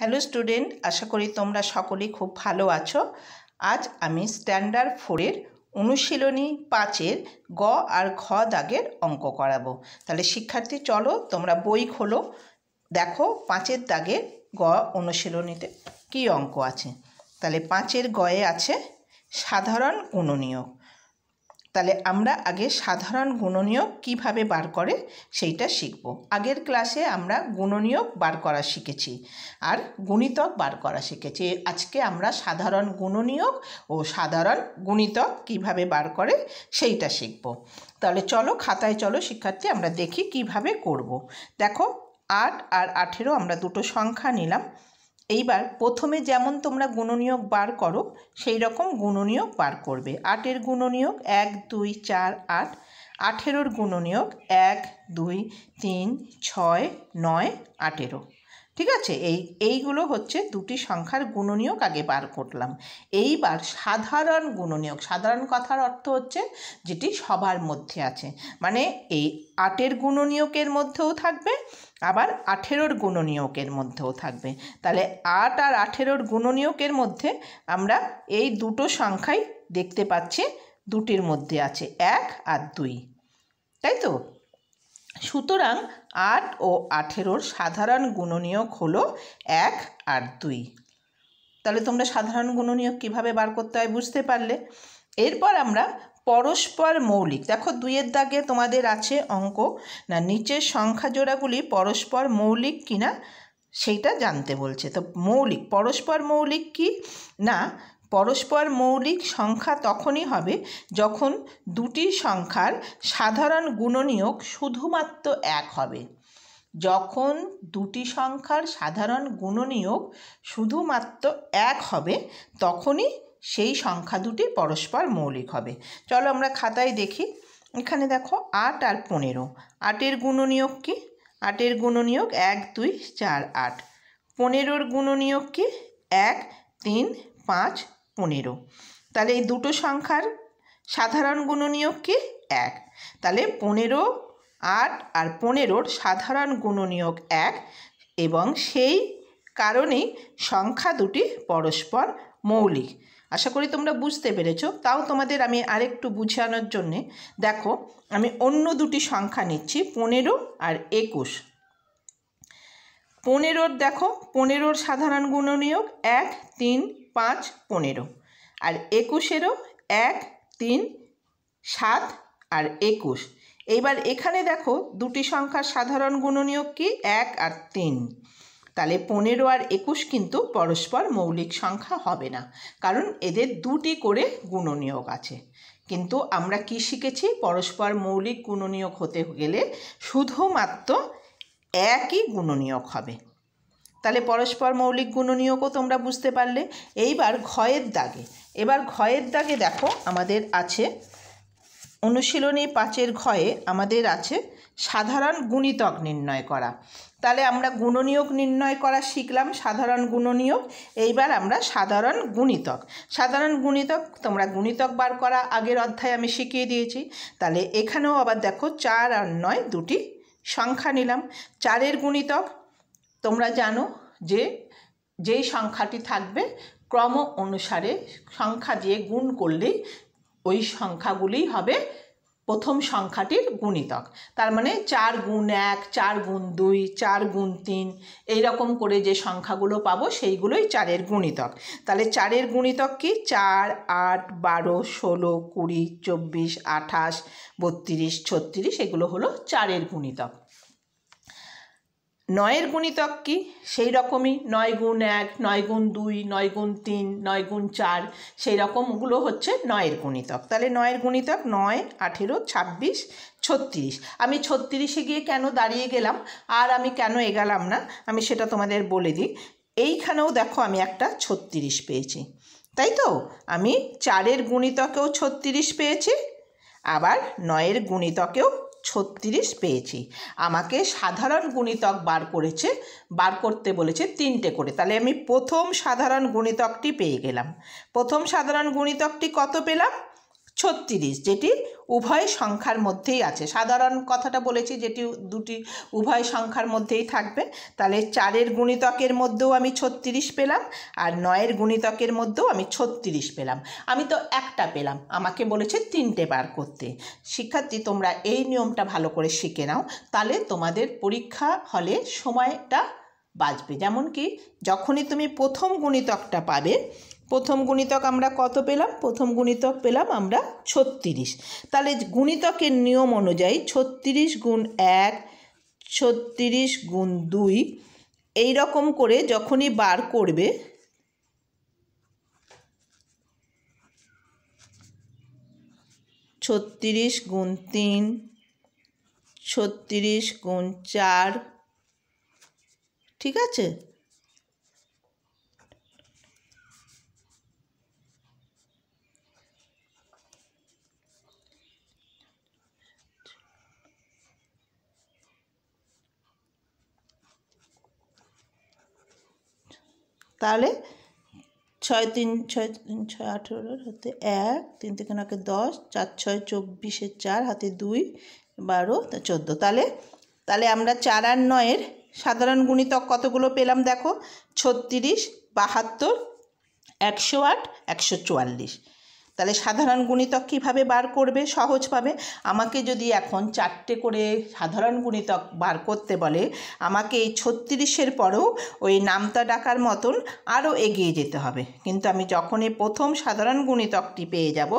hello student আশা করি তোমরা সকলেই খুব ভালো আছো আজ আমি স্ট্যান্ডার্ড ফোরের অনুশীলনী পাঁচের গ আর ঘ দাগের অঙ্ক করাবো তাহলে শিক্ষার্থী চলো তোমরা বই খোলো দেখো পাঁচের দাগে গ অনুশীলনীতে কি অঙ্ক আছে তাহলে পাঁচের গয়ে আছে সাধারণ গুণনীয়ক তাহলে আমরা আগে সাধারণ গুণনীয়ক কিভাবে বার করে সেইটা শিখব আগের ক্লাসে আমরা গুণনীয়ক বার করা শিখেছি আর গুণিতক বার করা শিখেছি আজকে আমরা সাধারণ গুণনীয়ক ও সাধারণ গুণিতক কিভাবে বার করে সেইটা শিখব তাহলে চলো খাতায় চলো শিক্ষার্থী আমরা দেখি কিভাবে করব দেখো আট আর আঠেরো আমরা দুটো সংখ্যা নিলাম এইবার প্রথমে যেমন তোমরা গুণনীয়ক বার করো সেই রকম গুণনীয়ক বার করবে আটের গুণনীয়ক এক দুই চার আট আঠেরোর গুণনীয়ক এক দুই তিন ছয় নয় আঠেরো ঠিক আছে এই এইগুলো হচ্ছে দুটি সংখ্যার গুণনীয়ক আগে বার করলাম এইবার সাধারণ গুণনীয়ক সাধারণ কথার অর্থ হচ্ছে যেটি সবার মধ্যে আছে মানে এই আটের গুণনীয়কের মধ্যেও থাকবে আবার আঠেরোর গুণনীয়কের মধ্যেও থাকবে তাহলে আট আর আঠেরোর গুণনীয়কের মধ্যে আমরা এই দুটো সংখ্যাই দেখতে পাচ্ছি দুটির মধ্যে আছে এক আর দুই তাই তো সুতরাং আট ও আঠেরোর সাধারণ গুণনীয়ক হলো এক আর দুই তাহলে তোমরা সাধারণ গুণনীয়ক কীভাবে বার করতে হয় বুঝতে পারলে এরপর আমরা পরস্পর মৌলিক দেখো দুইয়ের দাগে তোমাদের আছে অঙ্ক না নিচের সংখ্যা জোড়াগুলি পরস্পর মৌলিক কিনা সেইটা জানতে বলছে তো মৌলিক পরস্পর মৌলিক কি না পরস্পর মৌলিক সংখ্যা তখনই হবে যখন দুটি সংখ্যার সাধারণ গুণনীয়ক শুধুমাত্র এক হবে যখন দুটি সংখ্যার সাধারণ গুণনীয়ক শুধুমাত্র এক হবে তখনই সেই সংখ্যা দুটি পরস্পর মৌলিক হবে চলো আমরা খাতায় দেখি এখানে দেখো আট আর পনেরো আটের গুণনীয়ক কি আটের গুণনীয়ক এক দুই চার আট পনেরোর গুণনীয়ক কি এক তিন পাঁচ পনেরো তাহলে এই দুটো সংখ্যার সাধারণ গুণনিয়োগ কি এক তাহলে পনেরো আট আর পনেরোর সাধারণ গুণনিয়োগ এক এবং সেই কারণেই সংখ্যা দুটি পরস্পর মৌলিক আশা করি তোমরা বুঝতে পেরেছ তাও তোমাদের আমি আরেকটু বুঝানোর জন্যে দেখো আমি অন্য দুটি সংখ্যা নিচ্ছি পনেরো আর একুশ পনেরোর দেখো পনেরোর সাধারণ গুণনীয়ক এক তিন পাঁচ পনেরো আর একুশেরও এক তিন সাত আর একুশ এইবার এখানে দেখো দুটি সংখ্যার সাধারণ গুণনীয়ক কি এক আর তিন তাহলে পনেরো আর একুশ কিন্তু পরস্পর মৌলিক সংখ্যা হবে না কারণ এদের দুটি করে গুণনিয়োগ আছে কিন্তু আমরা কি শিখেছি পরস্পর মৌলিক গুণনীয়ক হতে গেলে শুধুমাত্র একই গুণনিয়োগ হবে তাহলে পরস্পর মৌলিক গুণনীয়কও তোমরা বুঝতে পারলে এইবার ঘয়ের দাগে এবার ঘয়ের দাগে দেখো আমাদের আছে অনুশীলনী পাঁচের ঘয়ে আমাদের আছে সাধারণ গুণিতক নির্ণয় করা তাহলে আমরা গুণনীয়ক নির্ণয় করা শিখলাম সাধারণ গুণনীয়ক এইবার আমরা সাধারণ গুণিতক সাধারণ গুণিতক তোমরা গুণিতক বার করা আগের অধ্যায় আমি শিখিয়ে দিয়েছি তাহলে এখানেও আবার দেখো চার আর নয় দুটি সংখ্যা নিলাম চারের গুণিতক তোমরা জানো যে যেই সংখ্যাটি থাকবে ক্রম অনুসারে সংখ্যা দিয়ে গুণ করলেই ওই সংখ্যাগুলি হবে প্রথম সংখ্যাটির গুণিতক তার মানে চার গুণ এক চার গুণ দুই চার গুণ তিন এইরকম করে যে সংখ্যাগুলো পাবো সেইগুলোই চারের গুণিতক তাহলে চারের গুণিতক কি চার আট বারো ষোলো কুড়ি চব্বিশ আঠাশ বত্রিশ ছত্রিশ এগুলো হলো চারের গুণিতক নয়ের গুণিতক কি সেই রকমই নয় গুণ এক নয় গুণ দুই নয় গুণ তিন নয় গুণ চার সেই রকমগুলো হচ্ছে নয়ের গুণিতক তাহলে নয়ের গুণিতক নয় আঠেরো ছাব্বিশ ছত্রিশ আমি ছত্রিশে গিয়ে কেন দাঁড়িয়ে গেলাম আর আমি কেন এগালাম না আমি সেটা তোমাদের বলে দিই এইখানেও দেখো আমি একটা ছত্রিশ পেয়েছি তাই তো আমি চারের গুণিতকেও ছত্রিশ পেয়েছি আবার নয়ের গুণিতকেও ছত্রিশ পেয়েছি আমাকে সাধারণ গুণিতক বার করেছে বার করতে বলেছে তিনটে করে তাহলে আমি প্রথম সাধারণ গুণিতকটি পেয়ে গেলাম প্রথম সাধারণ গুণিতকটি কত পেলাম ছত্রিশ যেটি উভয় সংখ্যার মধ্যেই আছে সাধারণ কথাটা বলেছি যেটি দুটি উভয় সংখ্যার মধ্যেই থাকবে তাহলে চারের গুণিতকের মধ্যেও আমি ছত্রিশ পেলাম আর নয়ের গুণিতকের মধ্যেও আমি ছত্রিশ পেলাম আমি তো একটা পেলাম আমাকে বলেছে তিনটে বার করতে শিক্ষার্থী তোমরা এই নিয়মটা ভালো করে শিখে নাও তাহলে তোমাদের পরীক্ষা হলে সময়টা বাঁচবে যেমন কি যখনই তুমি প্রথম গুণিতকটা পাবে প্রথম গুণিতক আমরা কত পেলাম প্রথম গুণিতক পেলাম আমরা ছত্রিশ তাহলে গুণিতকের নিয়ম অনুযায়ী ছত্রিশ গুণ এক ছত্রিশ গুণ দুই এই রকম করে যখনই বার করবে ছত্রিশ গুণ তিন ছত্রিশ গুণ চার ঠিক আছে তাহলে ছয় তিন ছয় তিন ছয় আঠেরোর হাতে এক তিন থেকে নাকে দশ চার ছয় চব্বিশে চার হাতে দুই বারো চোদ্দো তাহলে তাহলে আমরা চার আর নয়ের সাধারণ গুণিতক কতগুলো পেলাম দেখো ছত্রিশ বাহাত্তর একশো আট একশো চুয়াল্লিশ তাহলে সাধারণ গুণিতক কীভাবে বার করবে সহজভাবে আমাকে যদি এখন চারটে করে সাধারণ গুণিতক বার করতে বলে আমাকে এই ছত্রিশের পরেও ওই নামতা ডাকার মতন আরও এগিয়ে যেতে হবে কিন্তু আমি যখনই প্রথম সাধারণ গুণিতকটি পেয়ে যাব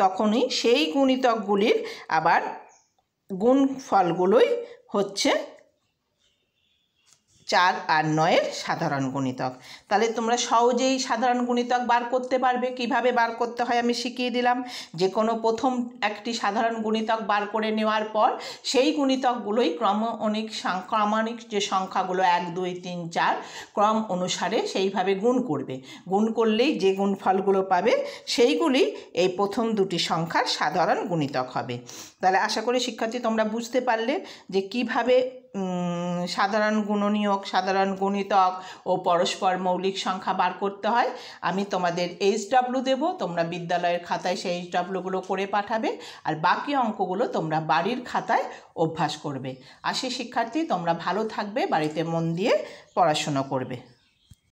তখনই সেই গুণিতকগুলির আবার গুণ ফলগুলোই হচ্ছে চার আর নয়ের সাধারণ গুণিতক তাহলে তোমরা সহজেই সাধারণ গুণিতক বার করতে পারবে কিভাবে বার করতে হয় আমি শিখিয়ে দিলাম যে কোনো প্রথম একটি সাধারণ গুণিতক বার করে নেওয়ার পর সেই গুণিতকগুলোই ক্রম অনেক ক্রমাণিক যে সংখ্যাগুলো এক দুই তিন চার ক্রম অনুসারে সেইভাবে গুণ করবে গুণ করলেই যে গুণফলগুলো পাবে সেইগুলি এই প্রথম দুটি সংখ্যার সাধারণ গুণিতক হবে তাহলে আশা করি শিক্ষার্থী তোমরা বুঝতে পারলে যে কিভাবে সাধারণ গুণনীয়ক সাধারণ গুণিতক ও পরস্পর মৌলিক সংখ্যা বার করতে হয় আমি তোমাদের এইচ ডাব্লু দেবো তোমরা বিদ্যালয়ের খাতায় সেই এইচ ডাব্লুগুলো করে পাঠাবে আর বাকি অঙ্কগুলো তোমরা বাড়ির খাতায় অভ্যাস করবে আশি শিক্ষার্থী তোমরা ভালো থাকবে বাড়িতে মন দিয়ে পড়াশুনো করবে